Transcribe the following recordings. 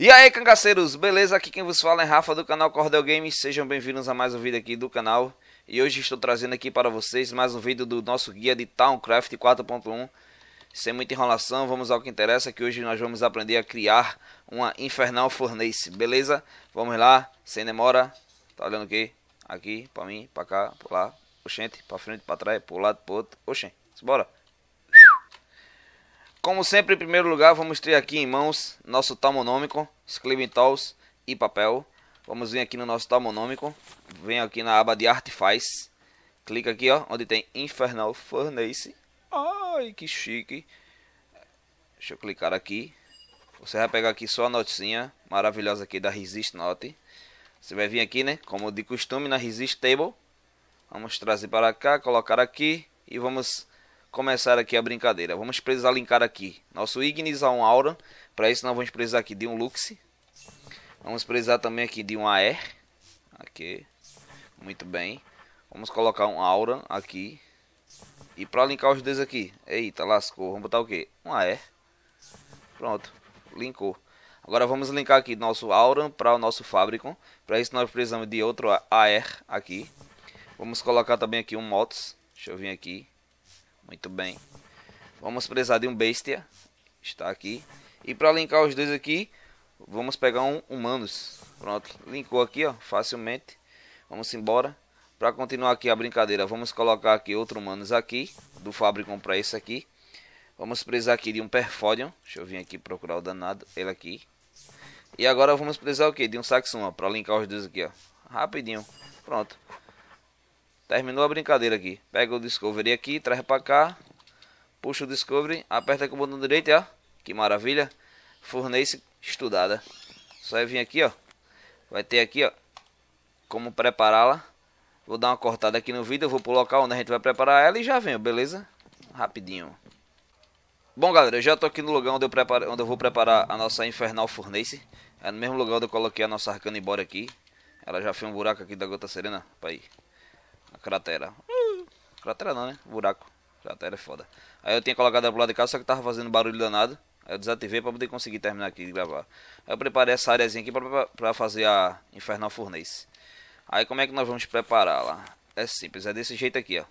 E aí, cangaceiros, beleza? Aqui quem vos fala é Rafa do canal Cordel Games. Sejam bem-vindos a mais um vídeo aqui do canal. E hoje estou trazendo aqui para vocês mais um vídeo do nosso guia de Towncraft 4.1. Sem muita enrolação, vamos ao que interessa, que hoje nós vamos aprender a criar uma Infernal Furnace, beleza? Vamos lá, sem demora. Tá olhando o quê? Aqui, para mim, para cá, para lá. Oxente, para frente, para trás, para o lado, para outro. Oxente, bora como sempre, em primeiro lugar, vamos ter aqui em mãos nosso talmonômico, Sclementos e papel. Vamos vir aqui no nosso talmonômico, vem aqui na aba de Artifice, clica aqui, ó, onde tem Infernal Furnace. Ai, que chique. Deixa eu clicar aqui. Você vai pegar aqui só a notinha maravilhosa aqui da Resist Note. Você vai vir aqui, né, como de costume, na Resist Table. Vamos trazer para cá, colocar aqui e vamos começar aqui a brincadeira. Vamos precisar linkar aqui nosso Ignis a um Aura. Para isso, nós vamos precisar aqui de um Lux. Vamos precisar também aqui de um AR. Aqui. Muito bem. Vamos colocar um Aura aqui. E para linkar os dois aqui. Eita, lascou. Vamos botar o quê? Um AR. Pronto. Linkou. Agora vamos linkar aqui nosso Auron para o nosso Fabricon. Para isso nós precisamos de outro AR aqui. Vamos colocar também aqui um Motos. Deixa eu vir aqui. Muito bem. Vamos precisar de um bestia. Está aqui. E para linkar os dois aqui, vamos pegar um humanos. Pronto, linkou aqui, ó, facilmente. Vamos embora. Para continuar aqui a brincadeira, vamos colocar aqui outro humanos aqui, do Fabricon para esse aqui. Vamos precisar aqui de um Perfodion. Deixa eu vir aqui procurar o danado, ele aqui. E agora vamos precisar o que? De um Saxuma, para linkar os dois aqui, ó. Rapidinho. Pronto. Terminou a brincadeira aqui. Pega o Discovery aqui, traz para cá. Puxa o Discovery, aperta com o botão direito, ó. Que maravilha. Fornece estudada. Só vir aqui, ó. Vai ter aqui, ó. Como prepará-la. Vou dar uma cortada aqui no vídeo. Vou pro local onde a gente vai preparar ela e já venho, beleza? Rapidinho. Bom, galera, eu já tô aqui no lugar onde eu, onde eu vou preparar a nossa Infernal Furnace. É no mesmo lugar onde eu coloquei a nossa Arcana embora aqui. Ela já fez um buraco aqui da Gota Serena. Pra ir. A cratera. Hum, cratera não, né? Buraco. Cratera é foda. Aí eu tinha colocado ela pro lado de cá, só que tava fazendo barulho danado. Aí eu desativei pra poder conseguir terminar aqui de gravar. Aí eu preparei essa areazinha aqui pra, pra, pra fazer a Infernal Furnace. Aí como é que nós vamos prepará-la? É simples, é desse jeito aqui, ó.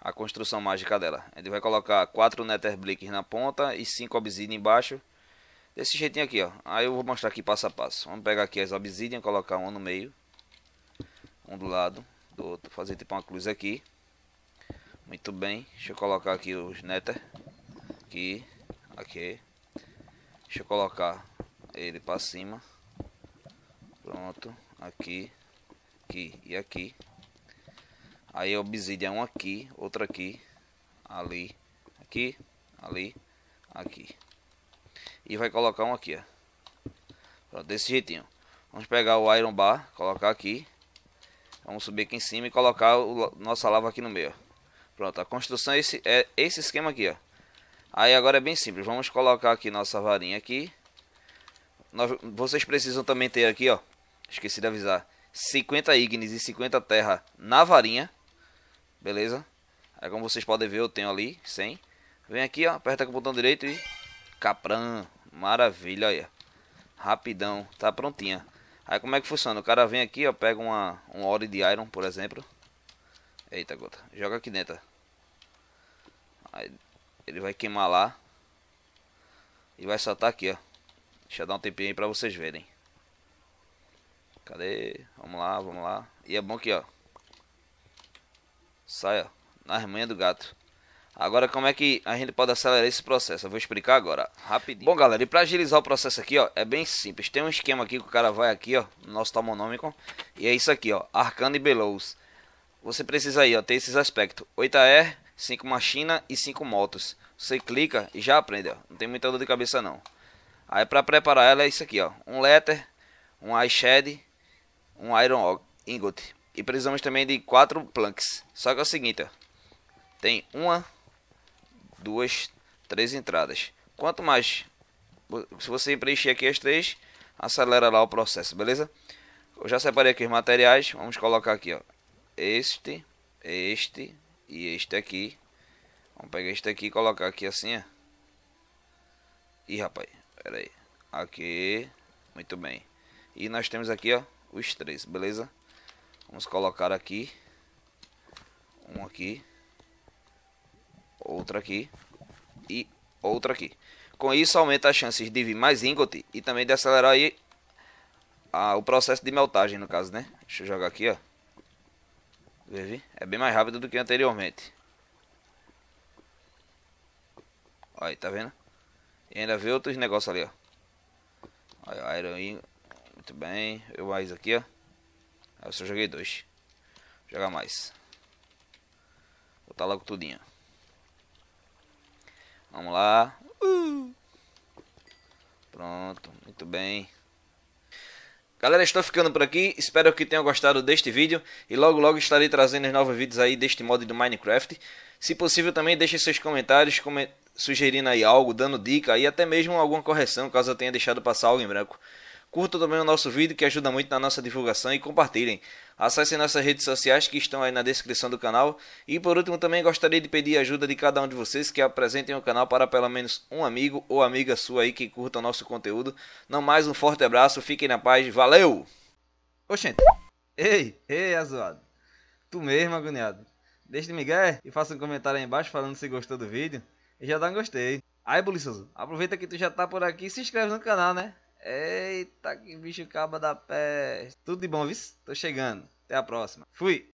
A construção mágica dela. Ele vai colocar 4 Nether Blicks na ponta e 5 Obsidian embaixo. Desse jeitinho aqui, ó. Aí eu vou mostrar aqui passo a passo. Vamos pegar aqui as Obsidian, colocar uma no meio. Um do lado. Tô, fazendo tipo uma cruz aqui. Muito bem. Deixa eu colocar aqui os netter. Aqui. Aqui. Deixa eu colocar ele para cima. Pronto. Aqui. Aqui e aqui. Aí obsidian é um aqui, outro aqui. Ali. Aqui. Ali. Aqui. E vai colocar um aqui, ó. Pronto, desse jeitinho. Vamos pegar o iron bar, colocar aqui. Vamos subir aqui em cima e colocar o, nossa lava aqui no meio. Pronto, a construção é esse, é esse esquema aqui, ó. Aí agora é bem simples, vamos colocar aqui nossa varinha aqui. Nós, vocês precisam também ter aqui, ó, esqueci de avisar, 50 ignis e 50 terra na varinha. Beleza? Aí como vocês podem ver, eu tenho ali 100. Vem aqui, ó, aperta com o botão direito e... Capran, maravilha, olha. Rapidão, tá prontinha. Aí como é que funciona? O cara vem aqui, ó, pega uma, um ore de iron, por exemplo. Eita, gota. Joga aqui dentro. Aí ele vai queimar lá. E vai soltar aqui, ó. Deixa eu dar um tempinho aí pra vocês verem. Cadê? Vamos lá, vamos lá. E é bom que, ó. Sai, ó. Na manhas do gato. Agora, como é que a gente pode acelerar esse processo? Eu vou explicar agora, rapidinho. Bom, galera, e para agilizar o processo aqui, ó, é bem simples. Tem um esquema aqui que o cara vai aqui, ó, no nosso Tomonômico, e é isso aqui, ó, arcane belows Você precisa aí, ó, ter esses aspectos. 8R, 5 machina e 5 motos. Você clica e já aprende, ó. Não tem muita dor de cabeça, não. Aí, para preparar ela, é isso aqui, ó. Um letter, um eyeshadow, um iron ingot. E precisamos também de 4 planks. Só que é o seguinte, ó. Tem uma duas, três entradas. Quanto mais, se você preencher aqui as três, acelera lá o processo, beleza? Eu já separei aqui os materiais, vamos colocar aqui, ó. Este, este e este aqui. Vamos pegar este aqui e colocar aqui assim, ó. Ih, rapaz, pera aí. Aqui, muito bem. E nós temos aqui, ó, os três, beleza? Vamos colocar aqui. Um aqui outra aqui e outra aqui. Com isso, aumenta as chances de vir mais ingot e também de acelerar aí a, ah, o processo de meltagem, no caso, né? Deixa eu jogar aqui, ó. É bem mais rápido do que anteriormente. Aí, tá vendo? E ainda vê outros negócios ali, ó. Aí, Iron Muito bem. Eu mais aqui, ó. Eu só joguei dois. Vou jogar mais. Botar logo tudinho, Vamos lá. Uh. Pronto, muito bem. Galera, estou ficando por aqui. Espero que tenham gostado deste vídeo. E logo logo estarei trazendo novos vídeos aí deste mod do Minecraft. Se possível também deixem seus comentários sugerindo aí algo, dando dica e até mesmo alguma correção caso eu tenha deixado passar algo em branco. Curtam também o nosso vídeo que ajuda muito na nossa divulgação e compartilhem. Acesse nossas redes sociais que estão aí na descrição do canal. E por último, também gostaria de pedir ajuda de cada um de vocês que apresentem o canal para pelo menos um amigo ou amiga sua aí que curta o nosso conteúdo. Não mais um forte abraço, fiquem na paz, valeu! Oxente! Ei, ei, azoado! Tu mesmo, agoniado! Deixe de migué e faça um comentário aí embaixo falando se gostou do vídeo. E já dá um gostei. Aí, Buliçoso, aproveita que tu já tá por aqui e se inscreve no canal, né? Eita, que bicho caba da peste. Tudo de bom, viu? Tô chegando. Até a próxima. Fui!